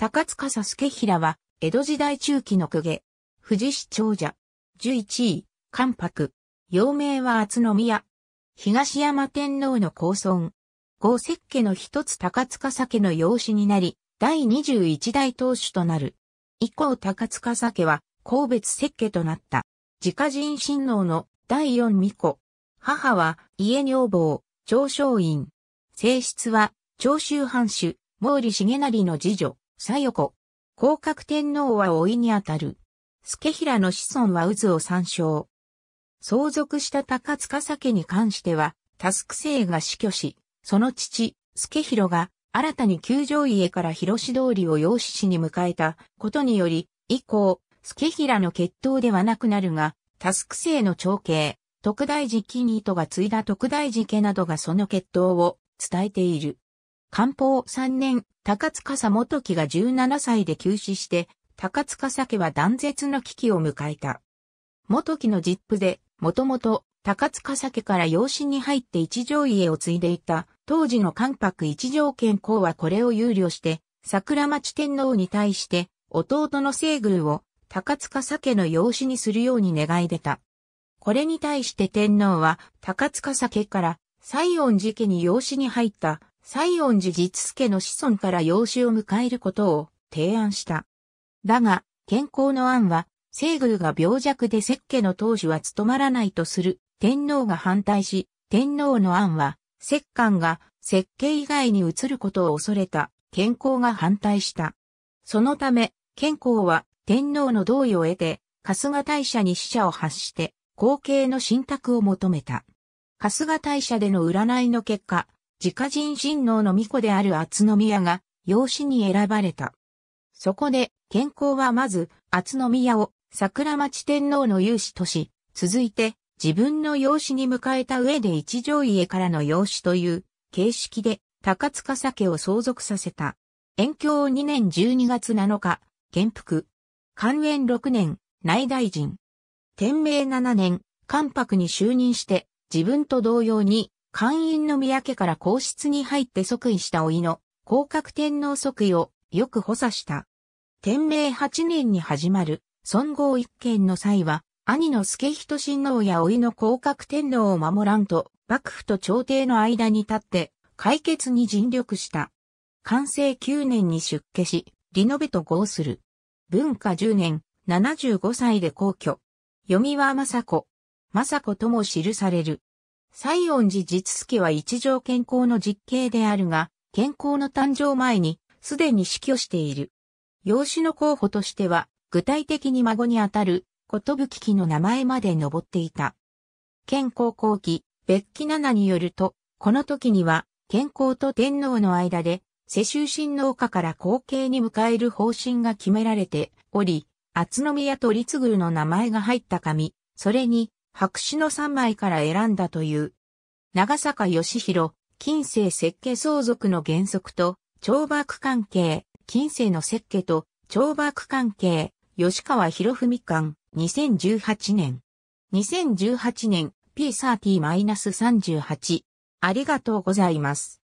高塚佐助平は、江戸時代中期の公家、富士市長者、11位、関白、幼名は厚宮、東山天皇の高尊、豪石家の一つ高塚佐家の養子になり、第21代当主となる。以降高塚佐家は、神別石家となった。自家人親王の第四巫女。母は、家女房、長昌院。正室は、長州藩主、毛利重成の次女。左横。降格天皇は老いにあたる。助平の子孫は渦を参照。相続した高塚家に関しては、タスク生が死去し、その父、助広が、新たに九城家から広志通りを養子市に迎えたことにより、以降、助平の決闘ではなくなるが、タスク生の長兄、特大寺キニーが継いだ特大寺家などがその決闘を伝えている。官報3年高塚佐元木が17歳で急死して、高塚佐家は断絶の危機を迎えた。元木の実父で、もともと高塚佐家から養子に入って一条家を継いでいた、当時の関白一条健公はこれを憂慮して、桜町天皇に対して、弟の西宮を高塚佐家の養子にするように願い出た。これに対して天皇は高塚佐家から西園寺家に養子に入った西園寺実助の子孫から養子を迎えることを提案した。だが、健康の案は、西宮が病弱で石家の当主は務まらないとする天皇が反対し、天皇の案は、石官が石家以外に移ることを恐れた健康が反対した。そのため、健康は天皇の同意を得て、春日大社に使者を発して、後継の信託を求めた。春日大社での占いの結果、自家人神王の巫女である厚宮が、養子に選ばれた。そこで、健康はまず、厚宮を桜町天皇の勇士とし、続いて、自分の養子に迎えた上で一条家からの養子という形式で高塚酒を相続させた。延享2年12月7日、元服。関延6年、内大臣。天明7年、関白に就任して、自分と同様に官員の宮家から皇室に入って即位した甥の降格天皇即位をよく補佐した。天明8年に始まる孫号一件の際は、兄の助人親王や甥の降格天皇を守らんと、幕府と朝廷の間に立って、解決に尽力した。完成9年に出家し、リノベと合する。文化10年、75歳で皇居。読みは雅子。雅子とも記される。西音寺実助は一条健康の実刑であるが、健康の誕生前にすでに死去している。養子の候補としては、具体的に孫にあたる、ことぶききの名前まで登っていた。健康後期、別記七によると、この時には、健康と天皇の間で、世襲新農家から後継に迎える方針が決められており、厚宮と立宮の名前が入った紙、それに、白紙の3枚から選んだという。長坂義弘、近世設計相続の原則と、懲罰関係、近世の設計と、懲罰関係、吉川博文館、2018年。2018年、P30-38。ありがとうございます。